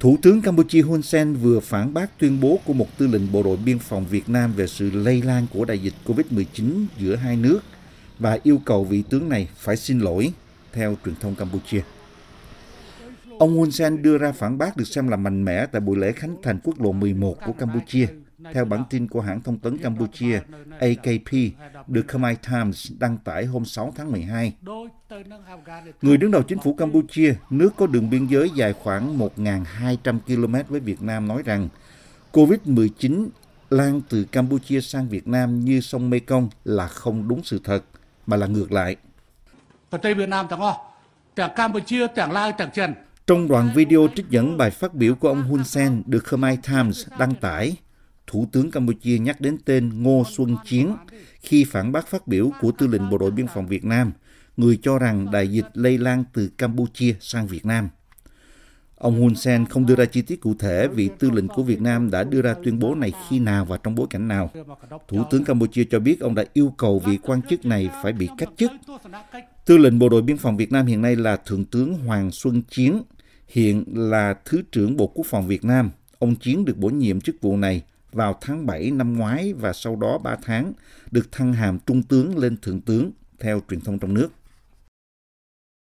Thủ tướng Campuchia Hun Sen vừa phản bác tuyên bố của một tư lệnh bộ đội biên phòng Việt Nam về sự lây lan của đại dịch COVID-19 giữa hai nước và yêu cầu vị tướng này phải xin lỗi, theo truyền thông Campuchia. Ông Hun Sen đưa ra phản bác được xem là mạnh mẽ tại buổi lễ khánh thành quốc lộ 11 của Campuchia theo bản tin của hãng thông tấn Campuchia AKP được Khmer Times đăng tải hôm 6 tháng 12. Người đứng đầu chính phủ Campuchia, nước có đường biên giới dài khoảng 1.200 km với Việt Nam nói rằng COVID-19 lan từ Campuchia sang Việt Nam như sông Mekong là không đúng sự thật, mà là ngược lại. Tây Việt Nam, Campuchia, Lai, Trong đoạn video trích dẫn bài phát biểu của ông Hun Sen được Khmer Times đăng tải, Thủ tướng Campuchia nhắc đến tên Ngô Xuân Chiến khi phản bác phát biểu của tư lệnh Bộ đội Biên phòng Việt Nam, người cho rằng đại dịch lây lan từ Campuchia sang Việt Nam. Ông Hun Sen không đưa ra chi tiết cụ thể vị tư lệnh của Việt Nam đã đưa ra tuyên bố này khi nào và trong bối cảnh nào. Thủ tướng Campuchia cho biết ông đã yêu cầu vị quan chức này phải bị cách chức. Tư lệnh Bộ đội Biên phòng Việt Nam hiện nay là Thượng tướng Hoàng Xuân Chiến, hiện là Thứ trưởng Bộ Quốc phòng Việt Nam. Ông Chiến được bổ nhiệm chức vụ này vào tháng 7 năm ngoái và sau đó 3 tháng được thăng hàm trung tướng lên thượng tướng theo truyền thông trong nước.